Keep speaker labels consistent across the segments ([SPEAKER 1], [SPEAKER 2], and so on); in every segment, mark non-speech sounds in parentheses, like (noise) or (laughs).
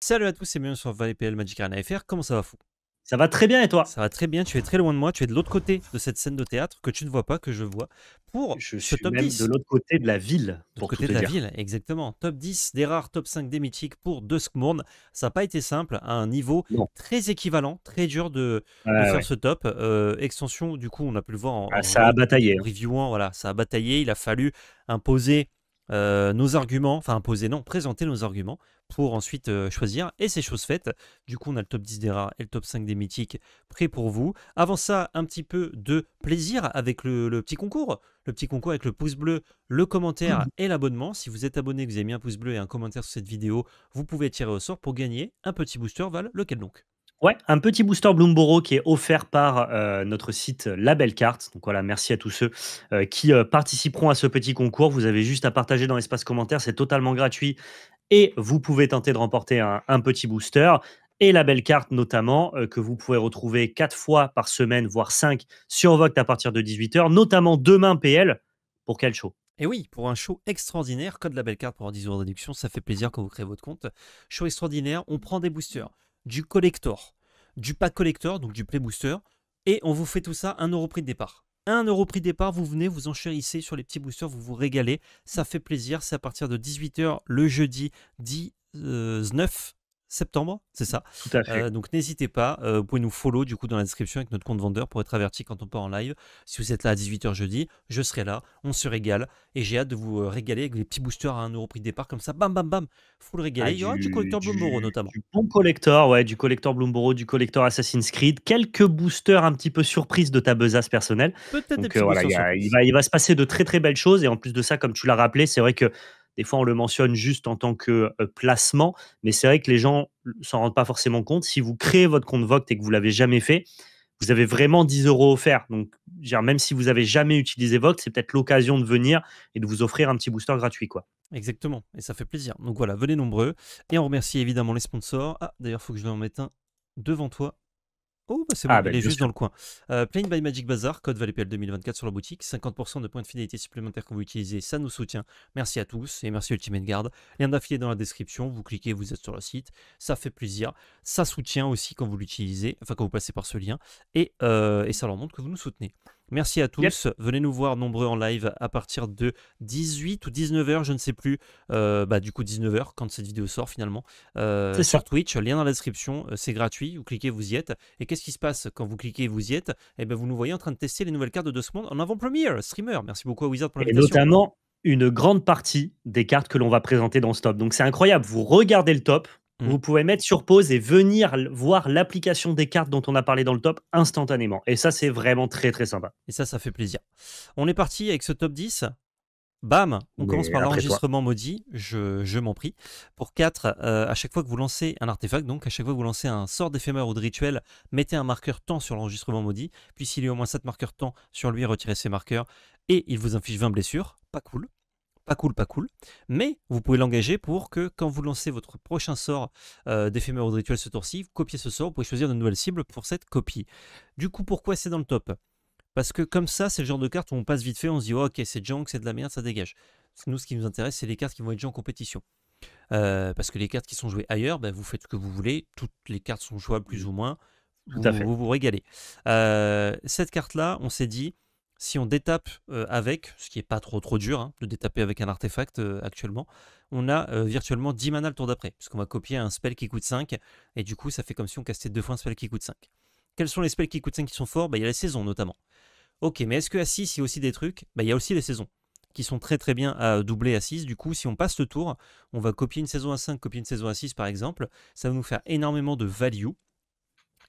[SPEAKER 1] Salut à tous et bienvenue sur VPL Magic Arena FR, comment ça va fou Ça va très bien et toi Ça va très bien, tu es très loin de moi, tu es de l'autre côté de cette scène de théâtre que tu ne vois pas, que je vois, pour je ce suis même de l'autre
[SPEAKER 2] côté de la ville.
[SPEAKER 1] De l'autre côté de la ville, exactement. Top 10 des rares, top 5 des mythiques pour Duskmourne. Ça n'a pas été simple, à un niveau très équivalent, très dur de, faire ce top. Euh, extension, du coup, on a pu le voir en, ah, ça hein. reviewant, voilà, ça a bataillé, il a fallu imposer euh, nos arguments, enfin imposer, non, présenter nos arguments pour ensuite euh, choisir. Et c'est chose faite. Du coup, on a le top 10 des rares et le top 5 des mythiques prêt pour vous. Avant ça, un petit peu de plaisir avec le, petit concours. Le petit concours avec le pouce bleu, le commentaire mmh. et l'abonnement. Si vous êtes abonné, que vous avez mis un pouce bleu et un commentaire sur cette vidéo, vous pouvez tirer au sort pour gagner un petit booster Val. Lequel donc
[SPEAKER 2] Ouais, un petit booster Bloomboro qui est offert par euh, notre site La Belle Carte. Donc voilà, merci à tous ceux euh, qui euh, participeront à ce petit concours. Vous avez juste à partager dans l'espace commentaire, c'est totalement gratuit et vous pouvez tenter de remporter un, petit booster et la belle carte notamment, que vous pouvez retrouver quatre fois par semaine, voire 5
[SPEAKER 1] sur Voct à partir de 18h, notamment demain PL, pour quel show et eh oui, pour un show extraordinaire, code la belle carte pour 10 euros de réduction, ça fait plaisir quand vous créez votre compte. Show extraordinaire, on prend des boosters du collector, du pack collector, donc du play booster, et on vous fait tout ça à euro prix de départ. un euro prix de départ, vous venez, vous enchérissez sur les petits boosters, vous vous régalez, ça fait plaisir, c'est à partir de 18h le jeudi 19 septembre, c'est ça. Tout à fait. Euh, donc n'hésitez pas, euh, vous pouvez nous follow du coup dans la description avec notre compte vendeur pour être averti quand on part en live. Si vous êtes là à 18h jeudi, je serai là, on se régale et j'ai hâte de vous euh, régaler avec les petits boosters à 1€ euro prix de départ comme ça, bam bam bam, full régaler. Ah, Il y aura du, collector Bloomboro notamment. Du
[SPEAKER 2] collector, ouais, du collector du collector Assassin's Creed, quelques boosters un petit peu surprise de ta besace personnelle. Peut-être il, il va se passer de très très belles choses et en plus de ça, comme tu l'as rappelé, c'est vrai que des fois, on le mentionne juste en tant que euh, placement, mais c'est vrai que les gens euh, s'en rendent pas forcément compte. Si vous créez votre compte Vox et que vous l'avez jamais fait, vous avez vraiment 10 euros offerts. Donc, même si vous n'avez jamais utilisé Vox, c'est peut-être l'occasion de venir et de vous offrir un petit booster gratuit. quoi.
[SPEAKER 1] Exactement, et ça fait plaisir. Donc voilà, venez nombreux. Et on remercie évidemment les sponsors. Ah, d'ailleurs, il faut que je en mette un devant toi. Oh, bah c'est bon, ah, il bah, est juste dans le coin. Euh, Plain by Magic Bazaar, code ValetPL 2024 sur la boutique. 50% de points de fidélité supplémentaires que vous utilisez, ça nous soutient. Merci à tous et merci Ultimate Guard. Lien d'affilié dans la description. Vous cliquez, vous êtes sur le site. Ça fait plaisir. Ça soutient aussi quand vous l'utilisez, enfin quand vous passez par ce lien. et euh, ça leur montre que vous nous soutenez. Merci à tous. Venez nous voir nombreux en live à partir de 18 ou 19h, je ne sais plus. Euh, bah, du coup, 19h quand cette vidéo sort finalement. Euh, sur Twitch, lien dans la description, euh, c'est gratuit. Vous cliquez, vous y êtes. Et qu'est-ce qui se passe quand vous cliquez, vous y êtes Eh bien, vous nous voyez en train de tester les nouvelles cartes de ce monde en avant-première. Streamer, merci beaucoup à Wizard pour l'invitation. Et notamment
[SPEAKER 2] une grande partie des cartes que l'on va présenter dans ce top. Donc, c'est incroyable. Vous regardez le top, vous mmh. pouvez mettre sur pause et venir voir l'application des cartes dont on a parlé dans le top instantanément. Et ça, c'est vraiment très très sympa.
[SPEAKER 1] Et ça, ça fait plaisir. On est parti avec ce top 10. Bam On commence par l'enregistrement maudit, je, m'en prie. Pour 4, euh, à chaque fois que vous lancez un artefact, donc à chaque fois que vous lancez un sort d'éphémère ou de rituel, mettez un marqueur temps sur l'enregistrement maudit, puis s'il y a au moins 7 marqueurs temps sur lui, retirez ses marqueurs, et il vous inflige 20 blessures, pas cool pas cool, pas cool. Mais vous pouvez l'engager pour que quand vous lancez votre prochain sort euh, d'éphémère ou de rituel ce tour-ci, vous copiez ce sort, vous pouvez choisir de nouvelles cibles pour cette copie. Du coup, pourquoi c'est dans le top Parce que comme ça, c'est le genre de carte où on passe vite fait, on se dit oh, ok, c'est junk, c'est de la merde, ça dégage. Nous, ce qui nous intéresse, c'est les cartes qui vont être jouées en compétition. Euh, parce que les cartes qui sont jouées ailleurs, ben, vous faites ce que vous voulez, toutes les cartes sont jouables plus ou moins, vous Vous, régalez. Euh, cette carte-là, on s'est dit, si on détape euh, avec, ce qui n'est pas trop trop dur hein, de détaper avec un artefact euh, actuellement, on a euh, virtuellement 10 mana le tour d'après, puisqu'on va copier un spell qui coûte 5, et du coup ça fait comme si on castait deux fois un spell qui coûte 5. Quels sont les spells qui coûtent 5 qui sont forts bah, Il y a les saisons notamment. Ok, mais est-ce qu'à 6 il y a aussi des trucs bah, Il y a aussi les saisons, qui sont très très bien à doubler à 6. Du coup, si on passe le tour, on va copier une saison à 5, copier une saison à 6 par exemple, ça va nous faire énormément de value,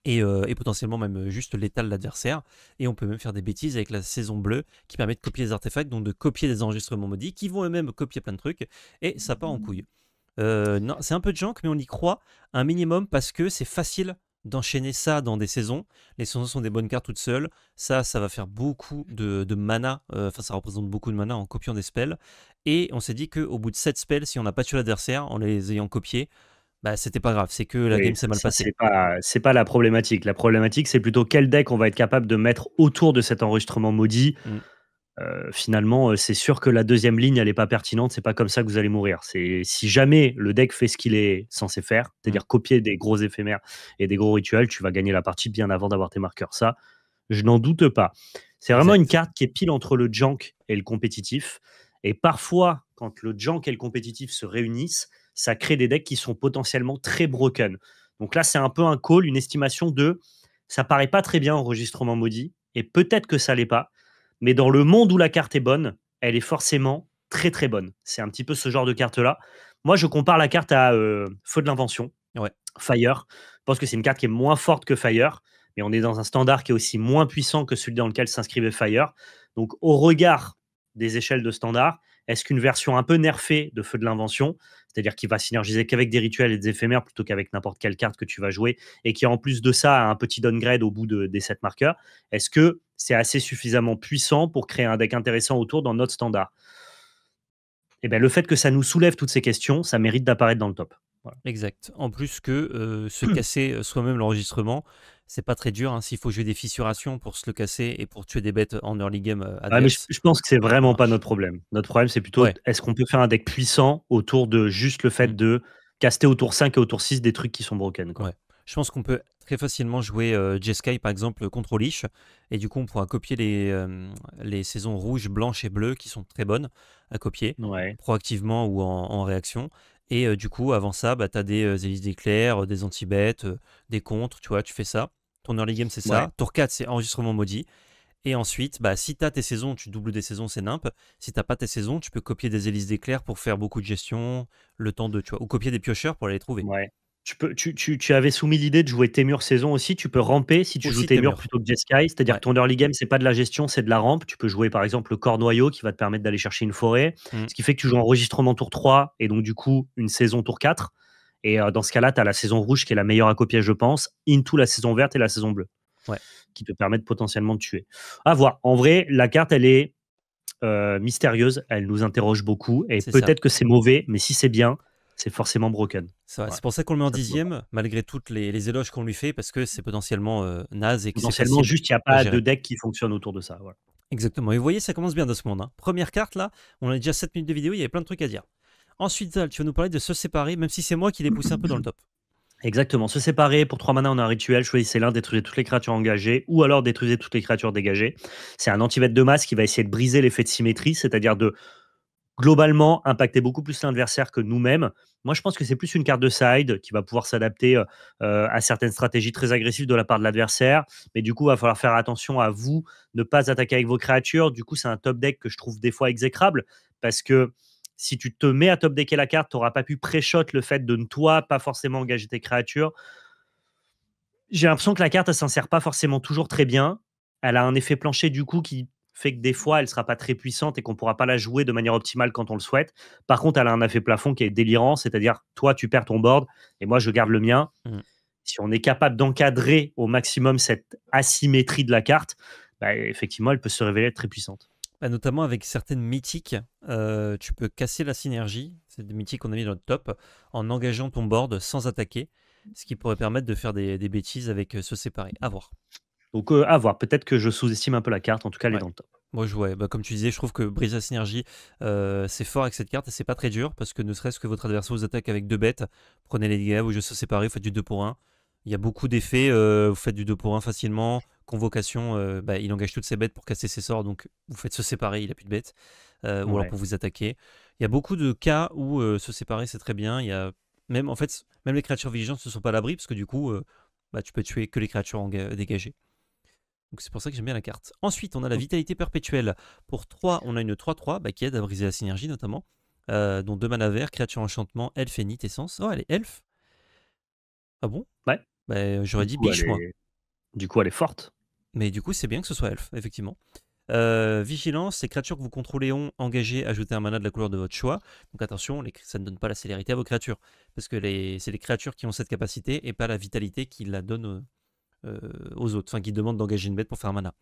[SPEAKER 1] euh, et, potentiellement même euh, juste de l'adversaire. Et on peut même faire des bêtises avec la saison bleue qui permet de copier des artefacts, donc de copier des enregistrements maudits qui vont eux-mêmes copier plein de trucs et ça part en couille. Euh, c'est un peu de junk, mais on y croit un minimum parce que c'est facile d'enchaîner ça dans des saisons. Les saisons sont des bonnes cartes toutes seules. Ça, ça va faire beaucoup de, mana. enfin, ça représente beaucoup de mana en copiant des spells. Et on s'est dit qu'au bout de 7 spells, si on n'a pas tué l'adversaire en les ayant copiés, bah, c'était pas grave, c'est que la game s'est mal passée.
[SPEAKER 2] C'est pas, pas la problématique. La problématique, c'est plutôt quel deck on va être capable de mettre autour de cet enregistrement maudit. Mm. Euh, finalement, euh, c'est sûr que la deuxième ligne, elle n'est pas pertinente. C'est pas comme ça que vous allez mourir. C'est si jamais le deck fait ce qu'il est censé faire, c'est-à-dire mm. copier des gros éphémères et des gros rituels, tu vas gagner la partie bien avant d'avoir tes marqueurs. Ça, je n'en doute pas. C'est vraiment une carte qui est pile entre le junk et le compétitif. Et parfois, quand le junk et le compétitif se réunissent, ça crée des decks qui sont potentiellement très broken. Donc là, c'est un peu un call, une estimation de ça paraît pas très bien enregistrement maudit, et peut-être que ça l'est pas, mais dans le monde où la carte est bonne, elle est forcément très très bonne. C'est un petit peu ce genre de carte-là. Moi, je compare la carte à euh, Feu de l'invention, Fire. Je pense que c'est une carte qui est moins forte que Fire, mais on est dans un standard qui est aussi moins puissant que celui dans lequel s'inscrivait Fire. Donc, au regard des échelles de standard, est-ce qu'une version un peu nerfée de Feu de l'invention c'est-à-dire qu'il va synergiser qu'avec des rituels et des éphémères plutôt qu'avec n'importe quelle carte que tu vas jouer, et qui en plus de ça a un petit downgrade au bout de, des 7 marqueurs, est-ce que c'est assez suffisamment puissant pour créer un deck intéressant autour dans notre standard Eh bien, le fait que ça nous soulève toutes ces questions, ça mérite d'apparaître dans le top.
[SPEAKER 1] Exact. En plus que euh, se mmh. casser euh, soi-même l'enregistrement, c'est pas très dur. Hein. S'il faut jouer des fissurations pour se le casser et pour tuer des bêtes en early game. Euh, ah, je,
[SPEAKER 2] pense que c'est vraiment pas notre problème. Notre problème, c'est plutôt est-ce qu'on peut faire un deck puissant autour de juste le fait mmh. de caster au tour 5 et au tour 6 des trucs
[SPEAKER 1] qui sont broken. Quoi. Je pense qu'on peut très facilement jouer Jeskai par exemple contre Lich et du coup on pourra copier les, les saisons rouges, blanches et bleues qui sont très bonnes à copier proactivement ou en, réaction et du coup, avant ça, bah, tu as des hélices d'éclairs, des anti-bêtes, des contres, tu vois, tu fais ça. Ton early game, c'est ça. Tour 4, c'est enregistrement maudit. Et ensuite, bah, si tu as tes saisons, tu doubles des saisons, c'est nimp. Si t'as pas tes saisons, tu peux copier des hélices d'éclairs pour faire beaucoup de gestion, le temps de, tu vois, ou copier des piocheurs pour aller les trouver. Ouais tu,
[SPEAKER 2] peux, tu, avais soumis l'idée de jouer Témur saison aussi. Tu peux ramper si tu joues Témur plutôt
[SPEAKER 1] que Jeskai. C'est-à-dire que
[SPEAKER 2] ton early game, c'est pas de la gestion, c'est de la rampe. Tu peux jouer par exemple le corps noyau qui va te permettre d'aller chercher une forêt. Mm. Ce qui fait que tu joues enregistrement tour 3 et donc du coup une saison tour 4. Et euh, dans ce cas-là, tu as la saison rouge qui est la meilleure à copier, je pense, into la saison verte et la saison bleue. Qui te permettent potentiellement de tuer. À voir. En vrai, la carte, elle est euh, mystérieuse. Elle nous interroge beaucoup. Et peut-être que c'est mauvais, mais si c'est bien, c'est forcément broken.
[SPEAKER 1] C'est pour ça qu'on le met en dixième, malgré toutes les, éloges qu'on lui fait, parce que c'est potentiellement euh, naze. Et potentiellement, juste, il n'y a pas de deck qui fonctionne autour de ça. Exactement. Et vous voyez, ça commence bien dans ce monde. Hein. Première carte, là, on a déjà 7 minutes de vidéo, il y avait plein de trucs à dire. Ensuite, Zal, tu vas nous parler de se séparer, même si c'est moi qui l'ai poussé un peu dans le top.
[SPEAKER 2] Exactement. Se séparer, pour 3 manas, on a un rituel. Choisissez l'un, détruisez toutes les créatures engagées ou alors détruisez toutes les créatures dégagées. C'est un anti-bête de masse qui va essayer de briser l'effet de symétrie, c'est-à-dire de globalement impacter beaucoup plus l'adversaire que nous-mêmes. Moi, je pense que c'est plus une carte de side qui va pouvoir s'adapter euh, euh, à certaines stratégies très agressives de la part de l'adversaire. Mais du coup, il va falloir faire attention à vous, ne pas attaquer avec vos créatures. Du coup, c'est un top deck que je trouve des fois exécrable parce que si tu te mets à top decker la carte, tu n'auras pas pu pré-shot le fait de ne toi pas forcément engager tes créatures. J'ai l'impression que la carte, elle ne sert pas forcément toujours très bien. Elle a un effet plancher du coup qui fait que des fois, elle ne sera pas très puissante et qu'on ne pourra pas la jouer de manière optimale quand on le souhaite. Par contre, elle a un effet plafond qui est délirant, c'est-à-dire toi, tu perds ton board et moi, je garde le mien. Mm. Si on est capable d'encadrer au maximum cette asymétrie de la carte, bah, effectivement, elle peut se révéler très puissante.
[SPEAKER 1] Bah, notamment avec certaines mythiques, euh, tu peux casser la synergie, c'est des mythiques qu'on a mis dans le top, en engageant ton board sans attaquer, ce qui pourrait permettre de faire des, bêtises avec euh, se séparer. À voir. Donc euh, à voir,
[SPEAKER 2] peut-être que je sous-estime un peu la carte, en tout cas elle est dans le top.
[SPEAKER 1] Moi, je, jouais. Bah, comme tu disais, je trouve que Brise à synergie, euh, c'est fort avec cette carte et c'est pas très dur parce que ne serait-ce que votre adversaire vous attaque avec deux bêtes, prenez les dégâts, vous je se séparer, vous faites du 2 pour 1. Il y a beaucoup d'effets, euh, vous faites du 2 pour 1 facilement. Convocation, bah, il engage toutes ses bêtes pour casser ses sorts, donc vous faites se séparer, il a plus de bêtes, ou alors pour vous attaquer. Il y a beaucoup de cas où se séparer c'est très bien. Il y a même en fait, même les créatures vigilantes ne sont pas à l'abri parce que du coup, bah, tu peux tuer que les créatures dégagées c'est pour ça que j'aime bien la carte. Ensuite, on a la vitalité perpétuelle. Pour 3, on a une 3-3 bah, qui aide à briser la synergie notamment. Euh, dont 2 mana vert, créature enchantement, elf et nit essence. Oh, elle est elf Ah bon Ouais. Bah, j'aurais dit biche, moi. Du coup, elle est forte. Mais du coup, c'est bien que ce soit elf, effectivement. Euh, vigilance, ces créatures que vous contrôlez ont engagé, ajouter un mana de la couleur de votre choix. Donc attention, ça ne donne pas la célérité à vos créatures, parce que c'est les créatures qui ont cette capacité et pas la vitalité qui la donne euh, euh, aux autres, enfin qui demande d'engager une bête pour faire un mana.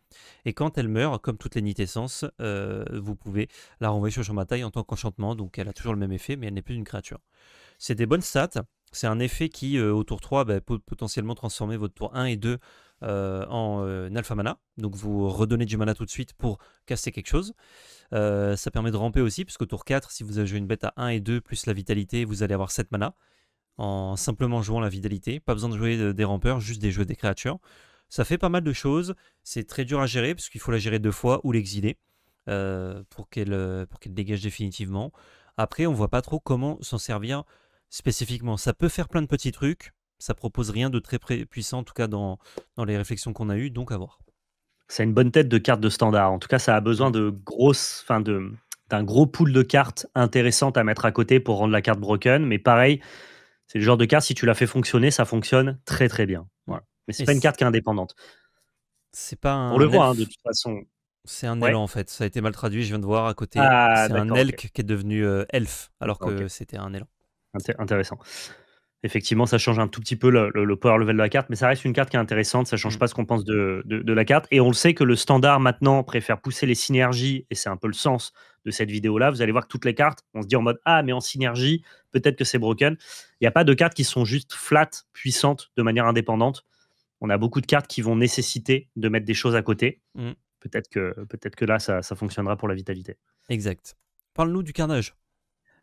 [SPEAKER 1] Et quand elle meurt, comme toutes les nitessences, euh, vous pouvez la renvoyer sur le champ bataille en tant qu'enchantement, donc elle a toujours le même effet, mais elle n'est plus une créature. C'est des bonnes stats, c'est un effet qui, euh, autour au tour 3, peut potentiellement transformer votre tour 1 et 2 en alpha mana, donc vous redonnez du mana tout de suite pour casser quelque chose. ça permet de ramper aussi, puisque au tour 4, si vous avez joué une bête à 1 et 2, plus la vitalité, vous allez avoir 7 mana en simplement jouant la vitalité. Pas besoin de jouer des rampeurs, juste des jeux des créatures. Ça fait pas mal de choses. C'est très dur à gérer parce qu'il faut la gérer deux fois ou l'exiler euh, euh, pour qu'elle dégage définitivement. Après, on voit pas trop comment s'en servir spécifiquement. Ça peut faire plein de petits trucs. Ça propose rien de très puissant, en tout cas dans, dans les réflexions qu'on a eues, donc à voir. C'est
[SPEAKER 2] une bonne tête de carte de standard. En tout cas, ça a besoin de grosses,
[SPEAKER 1] fin de d'un gros pool de cartes
[SPEAKER 2] intéressantes à mettre à côté pour rendre la carte broken. Mais pareil, c'est le genre de carte, si tu la fais fonctionner, ça fonctionne très très bien.
[SPEAKER 1] Mais c'est pas une carte qui est indépendante. C'est pas On le voit, hein, de toute façon. C'est un élan en fait. Ça a été mal traduit, je viens de voir à côté. Ah, c'est un elk qui est devenu euh, elf, alors que c'était un élan. intéressant. Effectivement, ça change un tout
[SPEAKER 2] petit peu le, power level de la carte, mais ça reste une carte qui est intéressante. Ça ne change mmh. pas ce qu'on pense de, la carte. Et on le sait que le standard maintenant préfère pousser les synergies, et c'est un peu le sens de cette vidéo-là. Vous allez voir que toutes les cartes, on se dit en mode Ah, mais en synergie, peut-être que c'est broken. Il n'y a pas de cartes qui sont juste flat, puissantes, de manière indépendante. On a beaucoup de cartes qui vont nécessiter de mettre des choses à côté. Mmh. Peut-être que, peut que là, ça, ça fonctionnera pour la vitalité. Exact.
[SPEAKER 1] Parle-nous du carnage.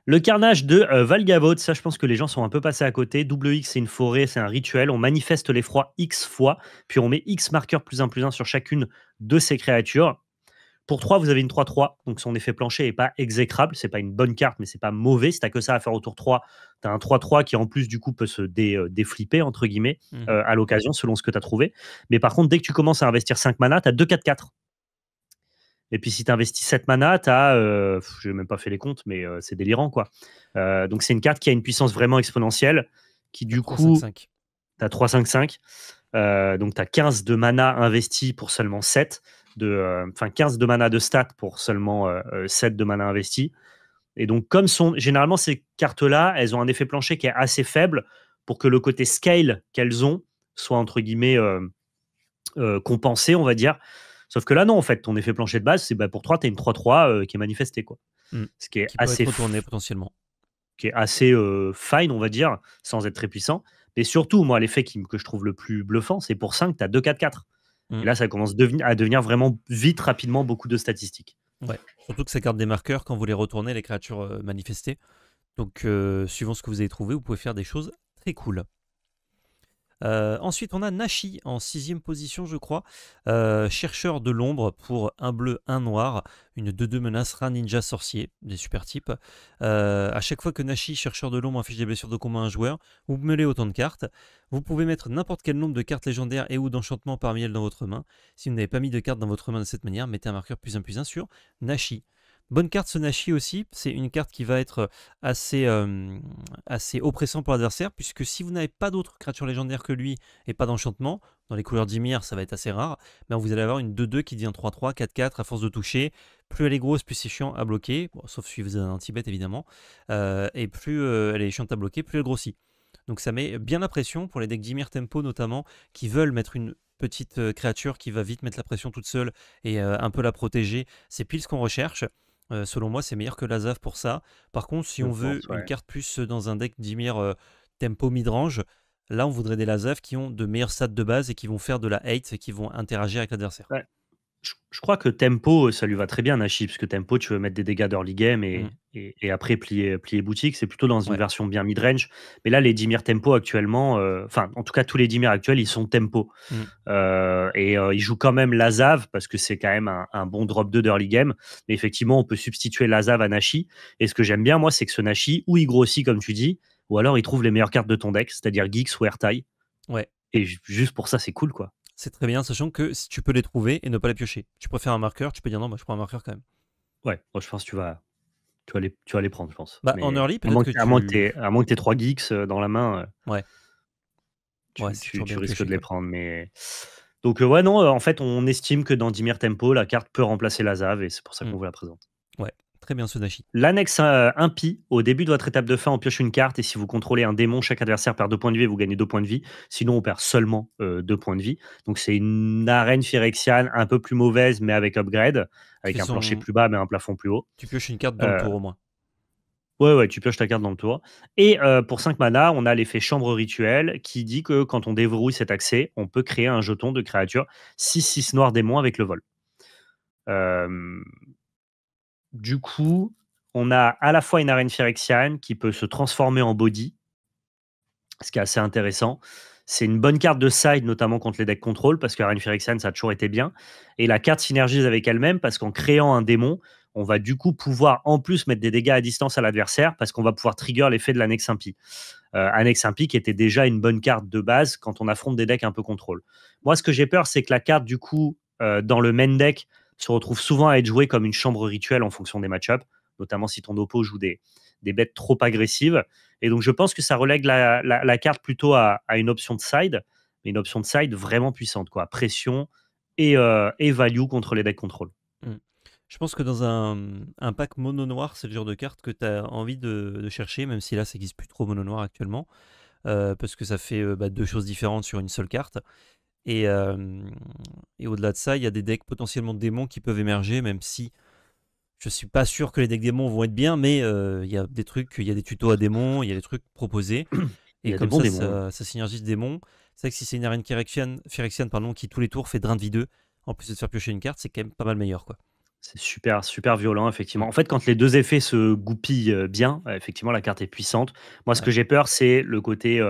[SPEAKER 2] Le carnage de euh, ça je pense que les gens sont un peu passés à côté. Double X, c'est une forêt, c'est un rituel. On manifeste l'effroi X fois, puis on met X marqueurs plus 1 plus 1 sur chacune de ces créatures. Pour 3, vous avez une 3-3, donc son effet plancher n'est pas exécrable. C'est pas une bonne carte, mais c'est pas mauvais. Si tu que ça à faire au tour 3, tu as un 3-3 qui en plus du coup peut se euh, déflipper, entre guillemets, mmh. euh, à l'occasion, selon ce que tu as trouvé. Mais par contre, dès que tu commences à investir 5 manas tu as 2-4-4. Et puis si tu investis 7 mana, tu as, euh, je n'ai même pas fait les comptes, mais euh, c'est délirant quoi. Euh, donc c'est une carte qui a une puissance vraiment exponentielle, qui du 3, coup, tu as 3, 5, 5. donc tu as 15 de mana investi pour seulement 7, enfin 15 de mana de stats pour seulement 7 de mana investi. Et donc comme sont, généralement ces cartes-là, elles ont un effet plancher qui est assez faible pour que le côté scale qu'elles ont soit entre guillemets compensé, on va dire. Sauf que là, non, en fait, ton effet plancher de base, c'est bah, pour 3, tu as une 3-3 euh, qui est manifestée. Quoi. Mm. Ce qui est assez. retourné potentiellement. Qui est assez euh, fine, on va dire, sans être très puissant. Mais surtout, moi, l'effet que je trouve le plus bluffant, c'est pour 5, tu as 2-4-4. Et là, ça commence à devenir
[SPEAKER 1] vraiment vite, rapidement, beaucoup de statistiques. Ouais. Surtout que ça garde des marqueurs quand vous les retournez, les créatures euh, manifestées. Donc, suivant ce que vous avez trouvé, vous pouvez faire des choses très cool. Euh, ensuite, on a Nashi en sixième position, je crois. Euh, chercheur de l'ombre pour un bleu, un noir. Une 2-2 menace, un ninja sorcier. Des super types. A euh, à chaque fois que Nashi, chercheur de l'ombre, affiche des blessures de combat à un joueur, vous mêlez autant de cartes. Vous pouvez mettre n'importe quel nombre de cartes légendaires et ou d'enchantements parmi elles dans votre main. Si vous n'avez pas mis de cartes dans votre main de cette manière, mettez un marqueur plus un plus un sur Nashi. Bonne carte Sonashi aussi, c'est une carte qui va être euh, assez, euh, assez oppressant pour l'adversaire, puisque si vous n'avez pas d'autres créatures légendaires que lui et pas d'enchantement, dans les couleurs Dimir ça va être assez rare, Mais ben, vous allez avoir une 2-2 qui devient 3-3, 4-4 à force de toucher. Plus elle est grosse, plus c'est chiant à bloquer, sauf si vous avez un bête évidemment, euh, et plus elle est chiante à bloquer, plus elle grossit. Donc ça met bien la pression pour les decks Dimir Tempo notamment, qui veulent mettre une petite créature qui va vite mettre la pression toute seule et un peu la protéger. C'est pile ce qu'on recherche selon moi, c'est meilleur que Lazav pour ça. Par contre, si on veut une carte plus dans un deck Dimir tempo midrange, là, on voudrait des Lazav qui ont de meilleurs stats de base et qui vont faire de la hate et qui vont interagir avec l'adversaire
[SPEAKER 2] je, crois que Tempo, euh, ça lui va très bien, Nashi, parce que Tempo, tu veux mettre des dégâts d'early game et, mm. après plier, plier boutique. C'est plutôt dans une version bien mid-range. Mais là, les Dimir Tempo actuellement, euh, enfin, en tout cas, tous les Dimir actuels, ils sont Tempo. Mm. Euh, et ils jouent quand même Lazav, parce que c'est quand même un, bon drop 2 d'early game. Mais effectivement, on peut substituer Lazav à Nashi. Et ce que j'aime bien, moi, c'est que ce Nashi, ou il grossit, comme tu dis, ou alors il trouve les meilleures cartes de ton deck, c'est-à-dire Geeks ou Airtie. Ouais. Et juste pour ça, c'est cool, quoi
[SPEAKER 1] c'est très bien, sachant que si tu peux les trouver et ne pas les piocher. Tu préfères un marqueur, tu peux dire non, moi je prends un marqueur quand même.
[SPEAKER 2] Ouais, je pense tu vas, tu vas, les, tu vas les prendre, je pense. Bah, en early, À moins que tu aies 3 geeks euh, dans la main, euh, ouais. tu, risques de les prendre. Mais... Donc euh, ouais, non, en fait, on estime que dans Dimir Tempo, la carte peut remplacer la ZAV et c'est pour ça mmh. qu'on vous la présente.
[SPEAKER 1] Ouais, Très bien, Sonashi L'annexe 1
[SPEAKER 2] euh, p au début de votre étape de fin, on pioche une carte et si vous contrôlez un démon, chaque adversaire perd 2 points de vie et vous gagnez 2 points de vie. Sinon, on perd seulement 2 euh, points de vie. Donc, c'est une arène phyrexiane un peu plus mauvaise, mais avec upgrade, avec un plancher plus bas, mais un plafond plus haut.
[SPEAKER 1] Tu pioches une carte dans le euh, tour
[SPEAKER 2] au moins. Ouais, ouais, tu pioches ta carte dans le tour. Et pour 5 mana, on a l'effet chambre rituelle qui dit que quand on déverrouille cet accès, on peut créer un jeton de créature 6-6 noir démon avec le vol. Euh, du coup, on a à la fois une arène phyrexiane qui peut se transformer en body, ce qui est assez intéressant. C'est une bonne carte de side, notamment contre les decks contrôle, parce que Phyrexiane, ça a toujours été bien. Et la carte synergise avec elle-même, parce qu'en créant un démon, on va du coup pouvoir en plus mettre des dégâts à distance à l'adversaire, parce qu'on va pouvoir trigger l'effet de l'annexe impie. Euh, annexe qui était déjà une bonne carte de base quand on affronte des decks un peu contrôle. Moi, ce que j'ai peur, c'est que la carte, du coup, euh, dans le main deck, se retrouve souvent à être joué comme une chambre rituelle en fonction des match-ups, notamment si ton oppo joue des, des bêtes trop agressives. Et donc, je pense que ça relègue la, carte plutôt à, une option de side, mais une option de side vraiment puissante, quoi. Pression et, euh, et value contre les decks contrôle.
[SPEAKER 1] Hmm. Je pense que dans un, pack mono noir, c'est le genre de carte que tu as envie de, chercher, même si là, ça n'existe plus trop mono noir actuellement, euh, parce que ça fait euh, bah, deux choses différentes sur une seule carte. Et, au-delà de ça, il y a des decks potentiellement démons qui peuvent émerger, même si je ne suis pas sûr que les decks démons vont être bien, mais il y a des trucs, il y a des tutos à démons, il y a des trucs proposés. (clears throat) Et comme ça, hein. ça, synergise démons. C'est vrai que si c'est une arène Phyrexian, pardon, qui tous les tours fait drain de vie 2, en plus de se faire piocher une carte, c'est quand même pas mal meilleur. quoi.
[SPEAKER 2] C'est super, super violent, effectivement. En fait, quand les deux effets se goupillent euh, bien, effectivement, la carte est puissante. Moi, ce que j'ai peur, c'est le côté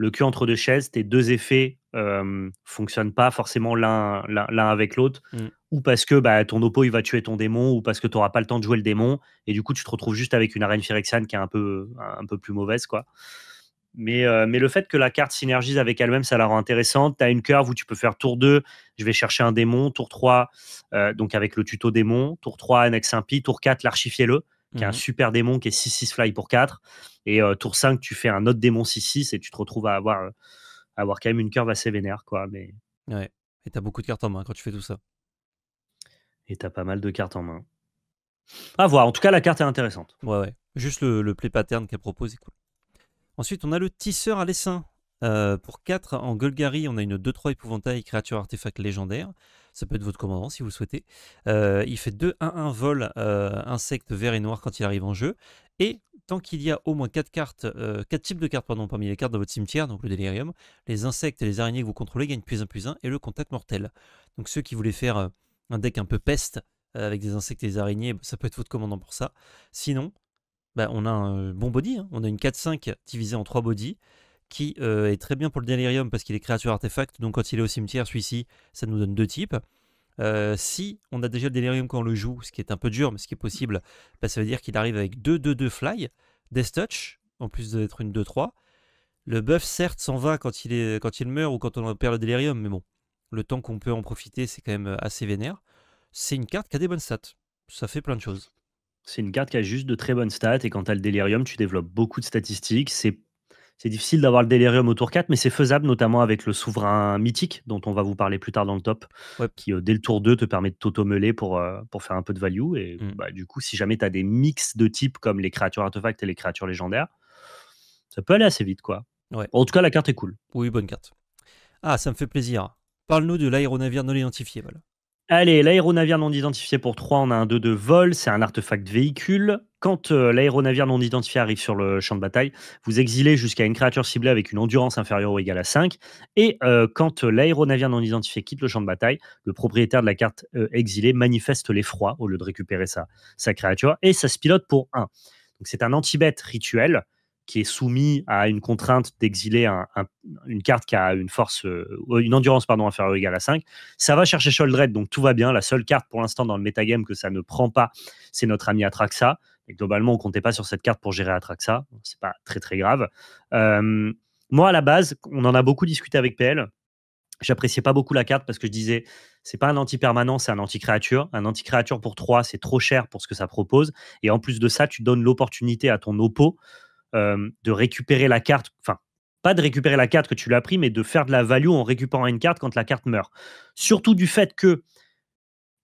[SPEAKER 2] le cul entre deux chaises, tes deux effets ne euh, fonctionnent pas forcément l'un avec l'autre, mm. ou parce que bah, ton opo il va tuer ton démon, ou parce que tu n'auras pas le temps de jouer le démon, et du coup tu te retrouves juste avec une arène phyrexiane qui est un peu, un peu plus mauvaise. quoi. Mais, euh, mais le fait que la carte synergise avec elle-même, ça la rend intéressante. Tu as une curve où tu peux faire tour 2, je vais chercher un démon, tour 3, euh, donc avec le tuto démon, tour 3, annexe un tour 4, l'archifier-le qui est un mmh super démon qui est 6-6 fly pour 4. Et euh, tour 5, tu fais un autre démon 6-6 et tu te retrouves à avoir, avoir quand même une curve assez vénère. Quoi, mais...
[SPEAKER 1] Ouais. Et t'as beaucoup de cartes en main quand tu fais tout ça. Et t'as pas mal de cartes en main. À voir, en tout cas la carte est intéressante. Ouais, ouais. Juste le, le play pattern qu'elle propose est cool. Ensuite, on a le tisseur à l'essaim. Euh, pour 4, en Golgari, on a une 2-3 épouvantail, créature artefact légendaire. Ça peut être votre commandant si vous le souhaitez. Euh, il fait 2-1-1 vol, euh, insectes insecte vert et noir quand il arrive en jeu. Et tant qu'il y a au moins 4 cartes, quatre types de cartes parmi les cartes dans votre cimetière, donc le délirium, les insectes et les araignées que vous contrôlez gagnent plus 1 plus 1 et le contact mortel. Donc ceux qui voulaient faire un deck un peu peste avec des insectes et des araignées, bah, ça peut être votre commandant pour ça. Sinon, bah, on a un bon body, hein. on a une 4-5 divisée en 3 bodies qui euh, est très bien pour le délirium parce qu'il est créature artefact, donc quand il est au cimetière, celui-ci, ça nous donne deux types. Euh, si on a déjà le délirium quand on le joue, ce qui est un peu dur, mais ce qui est possible, bah, ça veut dire qu'il arrive avec 2-2-2 fly, Death Touch, en plus d'être une 2-3. Le buff, certes, s'en va quand il, est, quand il meurt ou quand on perd le délirium, mais bon, le temps qu'on peut en profiter, c'est quand même euh, assez vénère. C'est une carte qui a des bonnes stats. Ça fait plein de choses.
[SPEAKER 2] C'est une carte qui a juste de très bonnes stats et quand tu as le délirium, tu développes beaucoup de statistiques. C'est c'est difficile d'avoir le Delirium au tour 4, mais c'est faisable, notamment avec le souverain mythique, dont on va vous parler plus tard dans le top, qui euh, dès le tour 2 te permet de tauto pour, euh, pour faire un peu de value. Et mm. bah, du coup, si jamais tu as des mix de types comme les créatures artefacts et les créatures légendaires, ça peut aller assez vite, quoi. En tout cas, la carte est cool. Oui, bonne carte.
[SPEAKER 1] Ah, ça me fait plaisir. Parle-nous de l'aéronavire non identifié,
[SPEAKER 2] Allez, l'aéronavire non identifié pour 3, on a un 2 de vol, c'est un artefact véhicule. Quand euh, l'aéronavire non identifié arrive sur le champ de bataille, vous exilez jusqu'à une créature ciblée avec une endurance inférieure ou égale à 5. Et euh, quand euh, l'aéronavire non identifié quitte le champ de bataille, le propriétaire de la carte exilée manifeste l'effroi au lieu de récupérer sa, créature et ça se pilote pour 1. Donc c'est un anti-bête rituel qui est soumis à une contrainte d'exiler une carte qui a une force, une endurance pardon, inférieure ou égale à 5. Ça va chercher Sholdred, donc tout va bien. La seule carte pour l'instant dans le metagame que ça ne prend pas, c'est notre ami Atraxa globalement, on ne comptait pas sur cette carte pour gérer Atraxa. C'est pas très très grave. Euh, moi, à la base, on en a beaucoup discuté avec PL. J'appréciais pas beaucoup la carte parce que je disais, c'est pas un anti-permanent, c'est un anti-créature. Un anti-créature pour 3, c'est trop cher pour ce que ça propose. Et en plus de ça, tu donnes l'opportunité à ton oppo euh, de récupérer la carte, enfin, pas de récupérer la carte que tu l'as pris, mais de faire de la value en récupérant une carte quand la carte meurt. Surtout du fait que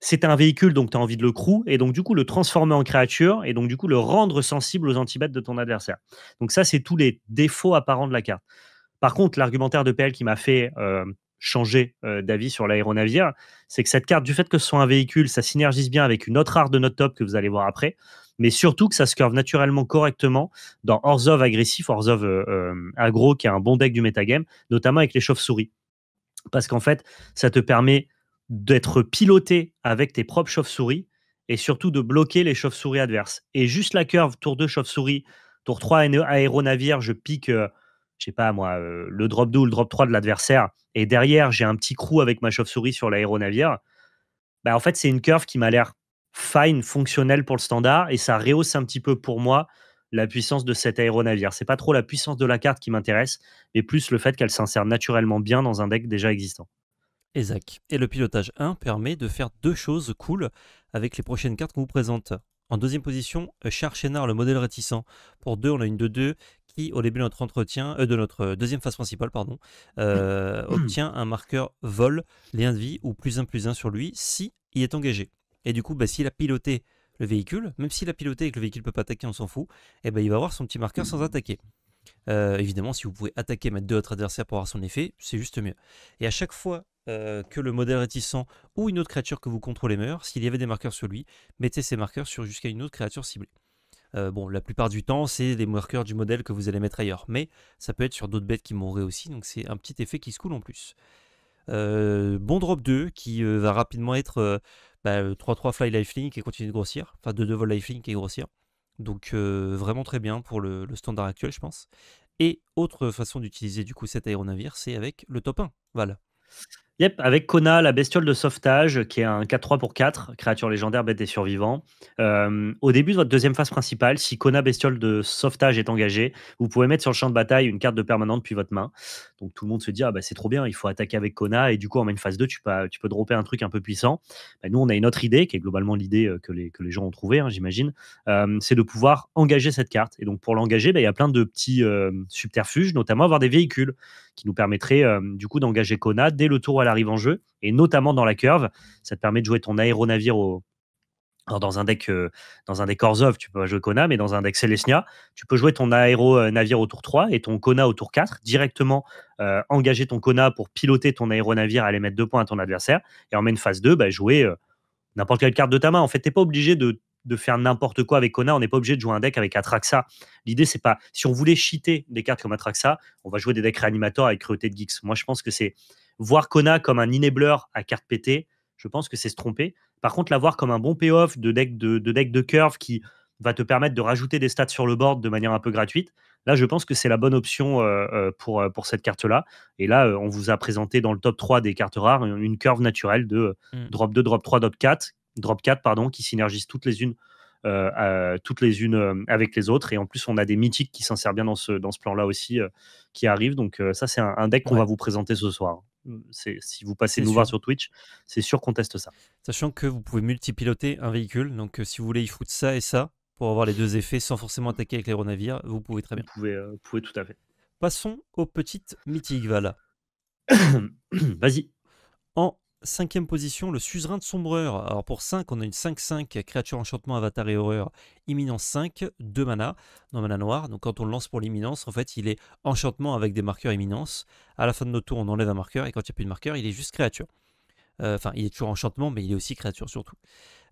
[SPEAKER 2] c'est un véhicule, donc tu as envie de le crew, et donc du coup le transformer en créature, et donc du coup le rendre sensible aux antibêtes de ton adversaire. Donc ça, c'est tous les défauts apparents de la carte. Par contre, l'argumentaire de PL qui m'a fait euh, changer euh, d'avis sur l'aéronavire, c'est que cette carte, du fait que ce soit un véhicule, ça synergise bien avec une autre art de notre top que vous allez voir après, mais surtout que ça se curve naturellement correctement dans of agressif, hors of euh, agro, qui est un bon deck du metagame, notamment avec les chauves-souris. Parce qu'en fait, ça te permet d'être piloté avec tes propres chauves-souris et surtout de bloquer les chauves-souris adverses. Et juste la curve, tour 2 chauves souris tour 3 aéronavire, je pique, je euh, je sais pas moi, euh, le drop 2 ou le drop 3 de l'adversaire, et derrière j'ai un petit crew avec ma chauve-souris sur l'aéronavire, bah, en fait c'est une curve qui m'a l'air fine, fonctionnelle pour le standard, et ça rehausse un petit peu pour moi la puissance de cet aéronavire. C'est pas trop la puissance de la carte qui m'intéresse, mais plus le fait qu'elle s'insère naturellement bien dans un deck déjà existant.
[SPEAKER 1] Et le pilotage 1 permet de faire deux choses cool avec les prochaines cartes qu'on vous présente. En deuxième position, euh, Char Chénard, le modèle réticent. Pour deux, on a une de 2 qui, au début de notre entretien, euh, de notre euh, deuxième phase principale, pardon, obtient un marqueur vol, lien de vie ou plus 1 plus 1 sur lui si il est engagé. Et du coup, bah, s'il a piloté le véhicule, même s'il a piloté et que le véhicule peut pas attaquer, on s'en fout, et eh ben il va avoir son petit marqueur sans attaquer. évidemment, si vous pouvez attaquer, mettre deux autres adversaires pour avoir son effet, c'est juste mieux. Et à chaque fois euh, que le modèle réticent ou une autre créature que vous contrôlez meurt, s'il y avait des marqueurs sur lui, mettez ces marqueurs sur jusqu'à une autre créature ciblée. Euh, bon, la plupart du temps, c'est les marqueurs du modèle que vous allez mettre ailleurs, mais ça peut être sur d'autres bêtes qui mourraient aussi, donc c'est un petit effet qui se coule en plus. Euh, bon drop 2 qui va rapidement être 3-3 bah, fly lifelink et continuer de grossir, enfin 2-2 vol lifelink et grossir. Donc vraiment très bien pour le, standard actuel je pense. Et autre façon d'utiliser du coup cet aéronavire, c'est avec le top 1. Voilà. Yep, avec Kona, la bestiole de sauvetage, qui est un
[SPEAKER 2] 4-3 pour 4, créature légendaire, bête et survivants. Euh, au début de votre deuxième phase principale, si Kona, bestiole de sauvetage est engagée, vous pouvez mettre sur le champ de bataille une carte de permanente puis votre main. Donc tout le monde se dit, ah bah c'est trop bien, il faut attaquer avec Kona, et du coup en main phase 2, tu peux, tu peux dropper un truc un peu puissant. Bah, nous, on a une autre idée, qui est globalement l'idée euh, que les, que les gens ont trouvée, hein, j'imagine, euh, c'est de pouvoir engager cette carte. Et donc pour l'engager, bah, il y a plein de petits subterfuges, notamment avoir des véhicules qui nous permettrait euh, du coup d'engager Kona dès le tour à l'arrivée en jeu, et notamment dans la curve. Ça te permet de jouer ton aéronavire au, alors dans un deck, euh, dans un deck Orzov, tu peux jouer Kona, mais dans un deck Celestia, tu peux jouer ton aéro au tour 3 et ton Kona au tour 4, directement euh, engager ton Kona pour piloter ton aéronavire, aller mettre deux points à ton adversaire, et en même phase 2, bah, jouer n'importe quelle carte de ta main. En fait, tu n'es pas obligé de de faire n'importe quoi avec Kona. On n'est pas obligé de jouer un deck avec Atraxa. L'idée, c'est pas. Si on voulait cheater des cartes comme Atraxa, on va jouer des decks réanimateurs avec Cruauté de Geeks. Moi, je pense que c'est voir Kona comme un enabler à carte pétée. Je pense que c'est se tromper. Par contre, la voir comme un bon payoff de deck de, deck de curve qui va te permettre de rajouter des stats sur le board de manière un peu gratuite. Là, je pense que c'est la bonne option euh, euh, pour, euh, pour cette carte-là. Et là, on vous a présenté dans le top 3 des cartes rares une curve naturelle de hmm. drop 2, drop 3, drop 4 drop 4 pardon, qui synergisent toutes les unes, euh, toutes les unes euh, avec les autres. Et en plus, on a des mythiques qui s'insèrent bien dans ce, dans ce plan-là aussi euh, qui arrivent. Donc ça, c'est un, deck qu'on va vous présenter ce soir. Si vous passez nous voir sur Twitch, c'est sûr qu'on teste ça.
[SPEAKER 1] Sachant que vous pouvez multipiloter un véhicule. Donc si vous voulez, il foutre de ça et ça pour avoir les deux effets sans forcément attaquer avec l'aéronavire. Vous pouvez très bien. Vous pouvez, pouvez tout à fait. Passons aux petites mythiques, Val (coughs) Vas-y. En Cinquième position, le suzerain de sombreur. Alors pour 5, on a une 5-5, créature enchantement, avatar et horreur, imminence 5, 2 mana, dans mana noir. Donc quand on le lance pour l'imminence, en fait, il est enchantement avec des marqueurs imminence. À la fin de notre tour, on enlève un marqueur et quand il n'y a plus de marqueur, il est juste créature. Euh, enfin, il est toujours enchantement, mais il est aussi créature surtout.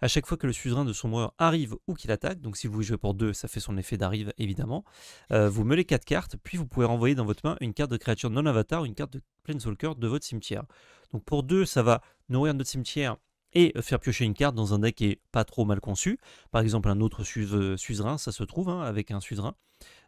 [SPEAKER 1] À chaque fois que le suzerain de son mort arrive ou qu'il attaque, donc si vous jouez pour deux, ça fait son effet d'arrive évidemment, euh, vous meulez quatre cartes, puis vous pouvez renvoyer dans votre main une carte de créature non avatar ou une carte de Planeswalker de votre cimetière. Donc pour deux, ça va nourrir notre cimetière et faire piocher une carte dans un deck qui est pas trop mal conçu. Par exemple, un autre suzerain, ça se trouve, hein, avec un suzerain.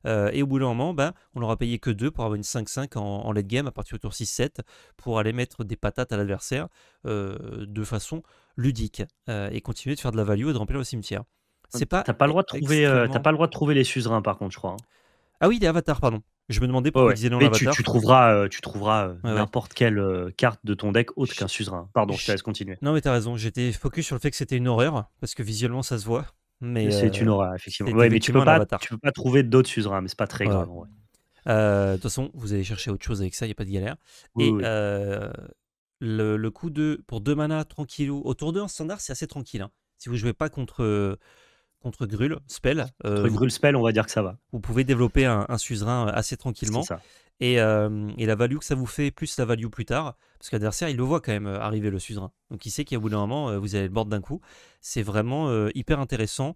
[SPEAKER 1] Euh, et au bout d'un moment, ben, on n'aura payé que 2 pour avoir une 5-5 en, late game à partir du tour 6-7 pour aller mettre des patates à l'adversaire euh, de façon ludique euh, et continuer de faire de la value et de remplir le cimetière. C'est pas. T'as pas le droit de trouver. pas le droit de trouver les suzerains par contre, je crois. Hein. Ah oui, les avatars, pardon. Je me demandais pourquoi tu, trouveras,
[SPEAKER 2] trouveras n'importe quelle carte de ton deck autre qu'un suzerain. Pardon, je... je te laisse continuer.
[SPEAKER 1] Non, mais t'as raison. J'étais focus sur le fait que c'était une horreur parce que visuellement ça se voit. Mais c'est une aura, euh, effectivement. Ouais, mais tu peux, pas, tu peux pas trouver d'autres suzerains, mais c'est pas très grave. Euh, de toute façon, vous allez chercher autre chose avec ça, il n'y a pas de galère. Et euh, Le, le, coup de pour deux manas tranquillou autour en standard, c'est assez tranquille. Hein. Si vous jouez pas contre contre Grul, Spell. Euh, contre Grul, Spell,
[SPEAKER 2] on va dire que ça va.
[SPEAKER 1] Vous pouvez développer un, suzerain euh, assez tranquillement. Euh, et, la value que ça vous fait, plus la value plus tard, parce que l'adversaire, il le voit quand même arriver le suzerain. Donc il sait qu'à bout d'un moment, vous allez le board d'un coup. C'est vraiment hyper intéressant.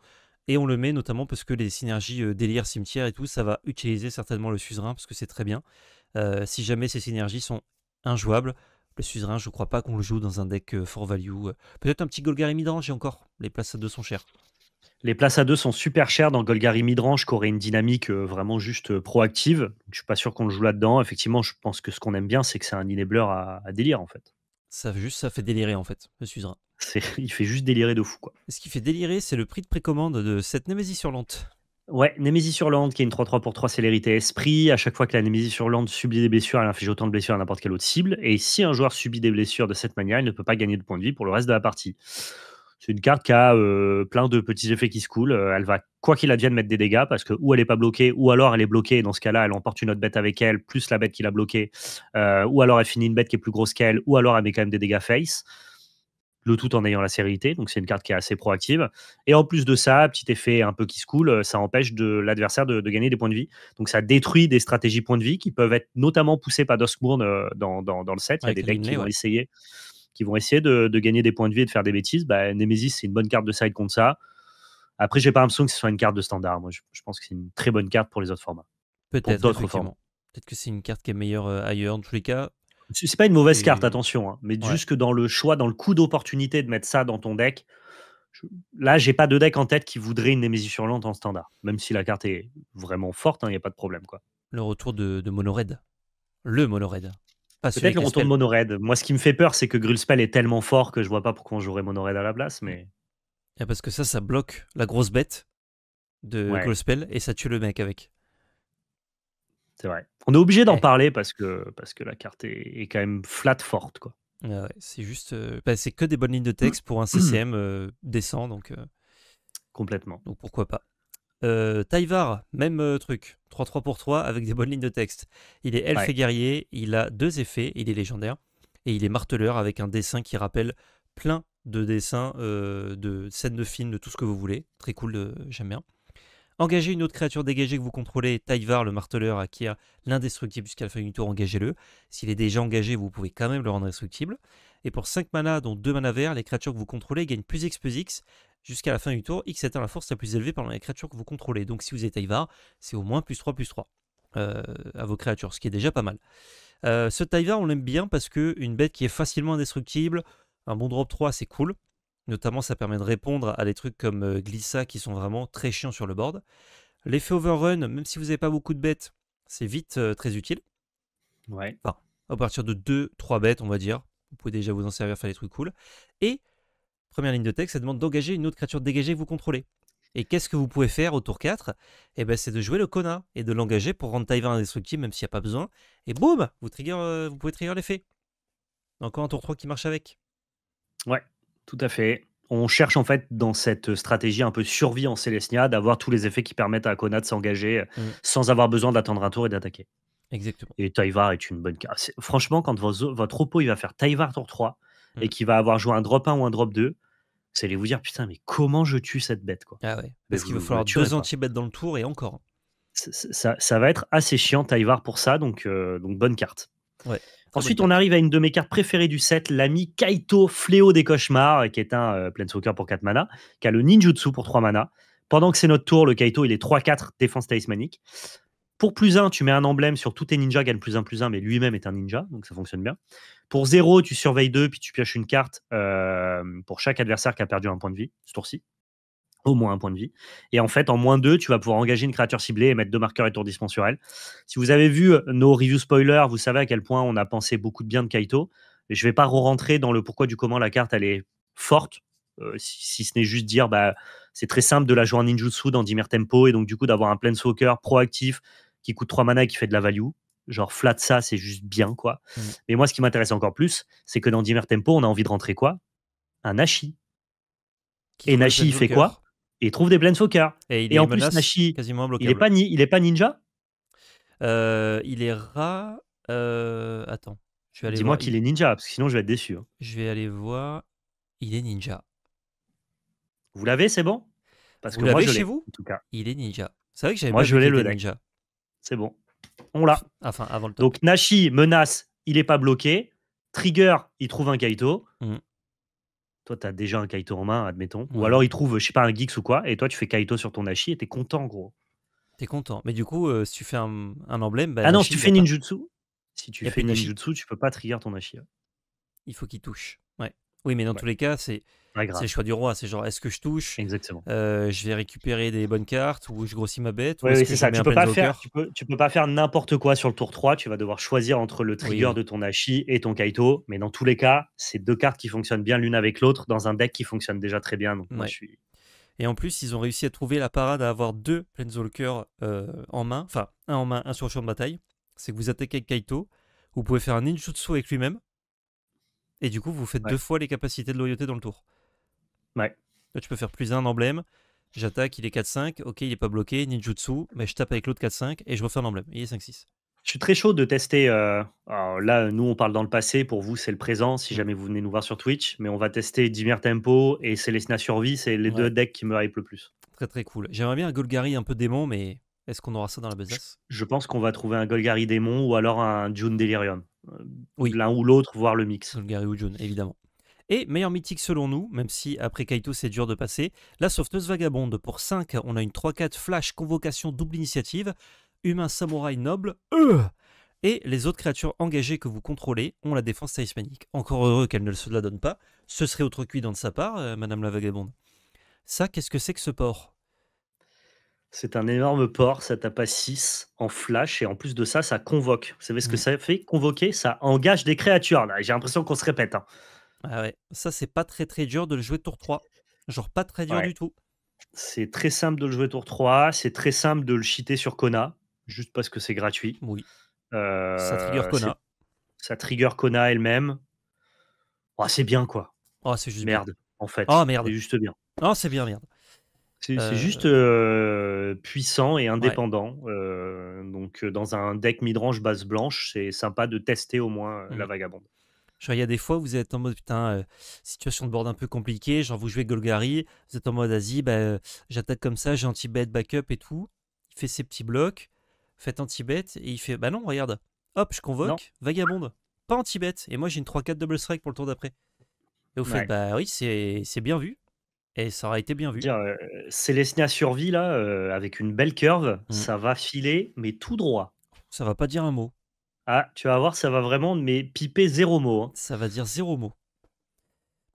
[SPEAKER 1] Et on le met notamment parce que les synergies délire, cimetière et tout, ça va utiliser certainement le suzerain parce que c'est très bien. si jamais ces synergies sont injouables, le suzerain, je crois pas qu'on le joue dans un deck fort value. Peut-être un petit Golgari midrange j'ai encore, les places à 2 sont chères. Les places à deux sont super chères dans Golgari Midrange,
[SPEAKER 2] qui aurait une dynamique euh, vraiment juste euh, proactive. Je suis pas sûr qu'on le joue là-dedans. Effectivement, je pense que ce qu'on aime
[SPEAKER 1] bien, c'est que c'est un enabler à, délire en fait. Ça fait juste, ça fait délirer en fait, le suzerain. (laughs) Il fait juste délirer de fou quoi. ce qui fait délirer, c'est le prix de précommande de cette Nemesis sur Lente. Ouais,
[SPEAKER 2] Nemesis sur lente qui est une 3-3 pour 3 célérité esprit. À chaque fois que la Nemesis sur lente subit des blessures, elle inflige autant de blessures à n'importe quelle autre cible. Et si un joueur subit des blessures de cette manière, il ne peut pas gagner de points de vie pour le reste de la partie. C'est une carte qui a euh, plein de petits effets qui se coulent. Euh, elle va, quoi qu'il advienne, mettre des dégâts parce que ou elle n'est pas bloquée, ou alors elle est bloquée. dans ce cas-là, elle emporte une autre bête avec elle, plus la bête qui l'a bloquée. Euh, ou alors elle finit une bête qui est plus grosse qu'elle, ou alors elle met quand même des dégâts face. Le tout en ayant la sérénité. Donc c'est une carte qui est assez proactive. Et en plus de ça, petit effet un peu qui se coule, ça empêche de l'adversaire de, gagner des points de vie. Donc ça détruit des stratégies points de vie qui peuvent être notamment poussées par Dosmourne dans, le set. Il y a des decks qui vont essayer qui vont essayer de, gagner des points de vie et de faire des bêtises. Bah, Nemesis, c'est une bonne carte de side contre ça. Après, j'ai pas l'impression que ce soit une carte de standard. Moi, je, pense que c'est une très bonne carte pour les autres formats.
[SPEAKER 1] Peut-être. D'autres formats. Peut-être que c'est une carte qui est meilleure euh, ailleurs. En tous
[SPEAKER 2] les cas, c'est pas une mauvaise carte, attention, hein, mais juste que dans le choix, dans le coup d'opportunité de mettre ça dans ton deck, je... là, j'ai pas de deck en tête qui voudrait une Némésis Hurlante en standard, même si la carte est vraiment forte, il hein, n'y a pas de problème. quoi.
[SPEAKER 1] Le retour de, de Monored. Le Monored. Peut-être le retour de
[SPEAKER 2] Monored. Moi, ce qui me fait peur, c'est que Grulspell est tellement fort que je vois pas pourquoi on jouerait Monored à
[SPEAKER 1] la place. Mais... Ah, parce que ça, ça bloque la grosse bête de Grulspell et ça tue le mec avec. C'est vrai. On est obligé d'en eh. parler parce que, parce que la carte est, quand même flat forte. quoi. Ah c'est juste. Euh, bah, c'est que des bonnes lignes de texte pour un CCM euh, décent. Donc, euh, Complètement. Donc pourquoi pas. Euh, même euh, truc. 3-3 pour 3 avec des bonnes lignes de texte. Il est elf et guerrier, il a deux effets, il est légendaire. Et il est marteleur avec un dessin qui rappelle plein de dessins, euh, de scènes de films, de tout ce que vous voulez. Très cool, euh, j'aime bien. Engagez une autre créature dégagée que vous contrôlez. Taïvar, le marteleur, acquiert l'indestructible jusqu'à la fin du tour. Engagez-le. S'il est déjà engagé, vous pouvez quand même le rendre indestructible. Et pour 5 manas, dont 2 mana verts, les créatures que vous contrôlez gagnent plus X plus X Jusqu'à la fin du tour, X atteint la force la plus élevée parmi les créatures que vous contrôlez. Donc si vous êtes Tyvar, c'est au moins plus 3, plus 3 euh, à vos créatures, ce qui est déjà pas mal. Euh, ce tyvar, on l'aime bien parce que une bête qui est facilement indestructible, un bon drop 3, c'est cool. Notamment, ça permet de répondre à des trucs comme euh, Glissa qui sont vraiment très chiants sur le board. L'effet overrun, même si vous n'avez pas beaucoup de bêtes, c'est vite très utile. Ouais. Enfin, à partir de 2-3 bêtes, on va dire. Vous pouvez déjà vous en servir, faire des trucs cool. Et Première ligne de texte, ça demande d'engager une autre créature dégagée que vous contrôlez. Et qu'est-ce que vous pouvez faire au tour 4 Eh ben, c'est de jouer le Kona et de l'engager pour rendre Taivar indestructible, même s'il n'y a pas besoin. Et boum euh, vous, pouvez trigger l'effet. Encore un tour 3 qui marche avec. Ouais, tout à fait.
[SPEAKER 2] On cherche en fait dans cette stratégie un peu survie en Célestia d'avoir tous les effets qui permettent à Kona de s'engager euh, mm. sans avoir besoin d'attendre un tour et d'attaquer. Exactement. Et Taïvar est une bonne carte. Franchement, quand votre oppo il va faire Taïvar tour 3, et mmh. qui va avoir joué un drop 1 ou un drop 2, c'est allez vous dire putain, mais comment je tue cette bête quoi ah parce qu'il va falloir deux
[SPEAKER 1] anti-bêtes dans le tour et
[SPEAKER 2] encore. Ça, va être assez chiant, Taïvar, pour ça, donc, euh, donc bonne carte. Ensuite, on arrive à une de mes cartes préférées du set, l'ami Kaito, Fléau des Cauchemars, euh, qui est un plein euh, Planeswalker pour 4 mana, qui a le Ninjutsu pour 3 mana. Pendant que c'est notre tour, le Kaito, il est 3-4 défense talismanique. Pour plus 1, tu mets un emblème sur tous tes ninjas, gagne plus 1, plus 1, mais lui-même est un ninja, donc ça fonctionne bien. Pour 0, tu surveilles 2, puis tu pioches une carte euh, pour chaque adversaire qui a perdu un point de vie, ce tour-ci. Au moins un point de vie. Et en fait, en moins 2, tu vas pouvoir engager une créature ciblée et mettre deux marqueurs étourdissement sur elle. Si vous avez vu euh, nos reviews spoilers, vous savez à quel point on a pensé beaucoup de bien de Kaito. je ne vais pas re-rentrer dans le pourquoi du comment la carte, elle est forte, euh, si, ce n'est juste dire, bah, c'est très simple de la jouer en ninjutsu dans Dimir Tempo, et donc du coup d'avoir un planeswalker proactif qui coûte 3 mana et qui fait de la value. Genre flat ça, c'est juste bien quoi. Mm. Mais moi, ce qui m'intéresse encore plus, c'est que dans Dimmer Tempo, on a envie de rentrer quoi Un Nashi. et Nashi, il fait quoi Il trouve des Planeswalkers. Et, et en plus, Nashi, il il est pas ninja
[SPEAKER 1] euh, Il est rat. Euh, attends. Dis-moi qu'il est ninja, parce que sinon je vais être déçu. Hein. Je vais aller voir. Il est ninja. Vous l'avez, c'est bon Parce vous que moi, chez vous En tout cas, il est ninja. C'est vrai que j'avais moi pas je l'ai le ninja. C'est bon. On l'a. Enfin, avant le Donc
[SPEAKER 2] Nashi menace, il n'est pas bloqué. Trigger, il trouve un Kaito. Mm. Toi, tu as déjà un Kaito en main, admettons. Ou alors il trouve, je sais pas, un Geeks ou quoi. Et toi, tu fais Kaito sur ton Nashi et es
[SPEAKER 1] content, gros. T'es content. Mais du coup, euh, si tu fais un, emblème. Bah, ah non, si tu fais Ninjutsu, si tu fais Ninjutsu,
[SPEAKER 2] tu peux pas trigger ton Nashi. Il faut qu'il touche.
[SPEAKER 1] Oui, mais dans tous les cas, c'est le choix du roi. C'est genre, est-ce que je touche Exactement. Euh, je vais récupérer des bonnes cartes ou je grossis ma bête Oui, c'est ça. Tu peux, pas faire, tu,
[SPEAKER 2] peux, pas faire n'importe quoi sur le tour 3. Tu vas devoir choisir entre le trigger de ton Hachi et ton Kaito. Mais dans tous les cas, c'est deux cartes qui fonctionnent bien l'une avec l'autre dans un deck qui fonctionne déjà très bien. Donc moi, je suis...
[SPEAKER 1] Et en plus, ils ont réussi à trouver la parade à avoir deux the euh, en main. Enfin, un en main, un sur le champ de bataille. C'est que vous attaquez avec Kaito. Vous pouvez faire un ninjutsu avec lui-même et du coup, vous faites deux fois les capacités de loyauté dans le tour. Ouais. Là, tu peux faire plus un emblème. J'attaque, il est 4-5. Ok, il n'est pas bloqué. Ninjutsu. Mais je tape avec l'autre 4-5 et je refais un emblème. Il est 5-6.
[SPEAKER 2] Je suis très chaud de tester. Euh... là, nous, on parle dans le passé. Pour vous, c'est le présent. Si mm. jamais vous venez nous voir sur Twitch, mais on va tester Dimir Tempo et Célestina Survie. C'est les deux decks qui me hype le plus.
[SPEAKER 1] Très très cool. J'aimerais bien un Golgari un peu démon, mais est-ce qu'on aura ça dans la besace
[SPEAKER 2] je, je pense qu'on va trouver un Golgari démon ou alors un June Delirium. Euh, oui. l'un ou l'autre, voire
[SPEAKER 1] le mix. Gary ou June, évidemment. Et meilleur mythique selon nous, même si après Kaito c'est dur de passer, la sauveteuse vagabonde. Pour 5, on a une 3-4 flash, convocation, double initiative, humain samouraï noble, euh et les autres créatures engagées que vous contrôlez ont la défense talismanique. Encore heureux qu'elle ne se la donne pas, ce serait autre cuidant de sa part, euh, Madame la Vagabonde. Ça, qu'est-ce que c'est que ce port
[SPEAKER 2] c'est un énorme port, ça tape à 6 en flash et en plus de ça, ça convoque. Vous savez ce que mmh. ça fait Convoquer, ça
[SPEAKER 1] engage des créatures. Là,
[SPEAKER 2] j'ai l'impression qu'on se répète. Hein.
[SPEAKER 1] Ah ouais, ça c'est pas très très dur de le jouer tour 3. Genre pas très dur du tout.
[SPEAKER 2] C'est très simple de le jouer tour 3, c'est très simple de le cheater sur Kona, juste parce que c'est gratuit. Oui. Euh, ça trigger Kona. Ça trigger Kona elle-même. Oh, c'est bien quoi.
[SPEAKER 1] Oh, c'est juste Merde, en fait. Oh merde. C'est juste bien. Oh, c'est bien, merde. C'est euh,
[SPEAKER 2] juste puissant et indépendant, donc dans un deck midrange base blanche, c'est sympa de tester au moins, la mmh. vagabonde.
[SPEAKER 1] Genre, il y a des fois où vous êtes en mode: «Putain, situation de board un peu compliquée», genre vous jouez Golgari, vous êtes en mode: Asie, bah, j'attaque comme ça, j'ai anti-bet, backup et tout». Il fait ses petits blocs, fait anti-bet et il fait: «Bah non, regarde, hop, je convoque, vagabonde, pas anti-bet et moi j'ai une 3-4 double strike pour le tour d'après». Et vous faites: «Bah oui, c'est bien vu, et ça aurait été bien vu. C'est euh, survie
[SPEAKER 2] là, euh, avec une belle curve, mmh. ça va filer, mais tout droit. Ça va pas dire un mot. Ah, tu vas voir, ça va vraiment,
[SPEAKER 1] mais piper zéro mot. Hein. Ça va dire zéro mot.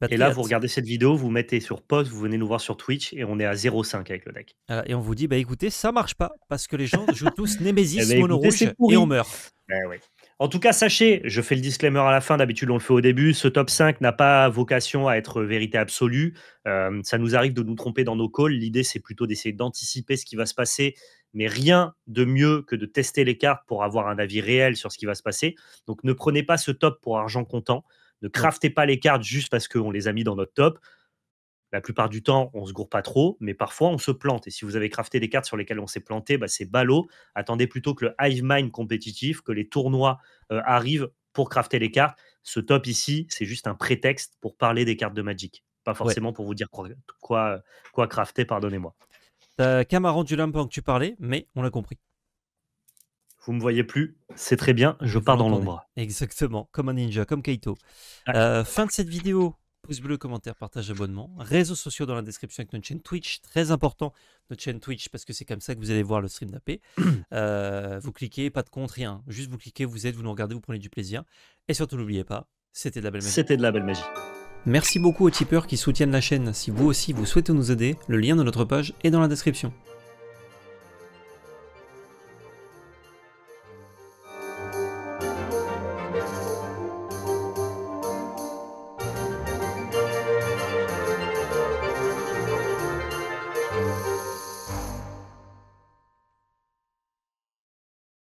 [SPEAKER 2] Bah, et là, vous regardez cette vidéo, vous mettez sur pause, vous venez nous voir sur Twitch, et on est à 0,5 avec le deck.
[SPEAKER 1] Ah, et on vous dit, bah écoutez, ça marche pas, parce que les gens jouent tous (laughs) eh Nemesis, ben, et on
[SPEAKER 2] meurt. Ben en tout cas, sachez, je fais le disclaimer à la fin, d'habitude on le fait au début, ce top 5 n'a pas vocation à être vérité absolue. Euh, ça nous arrive de nous tromper dans nos calls. L'idée, c'est plutôt d'essayer d'anticiper ce qui va se passer, mais rien de mieux que de tester les cartes pour avoir un avis réel sur ce qui va se passer. Donc ne prenez pas ce top pour argent comptant. Ne craftez pas les cartes juste parce qu'on les a mis dans notre top la plupart du temps, on se gourre pas trop, mais parfois on se plante. Et si vous avez crafté des cartes sur lesquelles on s'est planté, bah, c'est ballot. Attendez plutôt que le hive mind compétitif, que les tournois euh, arrivent pour crafter les cartes. Ce top ici, c'est juste un prétexte pour parler des cartes de Magic, pas forcément pour vous dire quoi, quoi, crafter, pardonnez-moi.
[SPEAKER 1] Camaron du que tu parlais, mais on l'a compris. Vous me voyez plus, c'est très bien, je pars dans l'ombre. Exactement, comme un ninja, comme Kaito. Euh, fin de cette vidéo, pouce bleu, commentaire, partage, abonnement. Réseaux sociaux dans la description avec notre chaîne Twitch. Très important, notre chaîne Twitch, parce que c'est comme ça que vous allez voir le stream d'AP. (clears throat) Euh, vous cliquez, pas de compte, rien. Juste vous cliquez, vous êtes, vous nous regardez, vous prenez du plaisir. Et surtout, n'oubliez pas, c'était de la belle magie. C'était de la belle magie. Merci beaucoup aux tipeurs qui soutiennent la chaîne. Si vous aussi vous souhaitez nous aider, le lien de notre page est dans la description.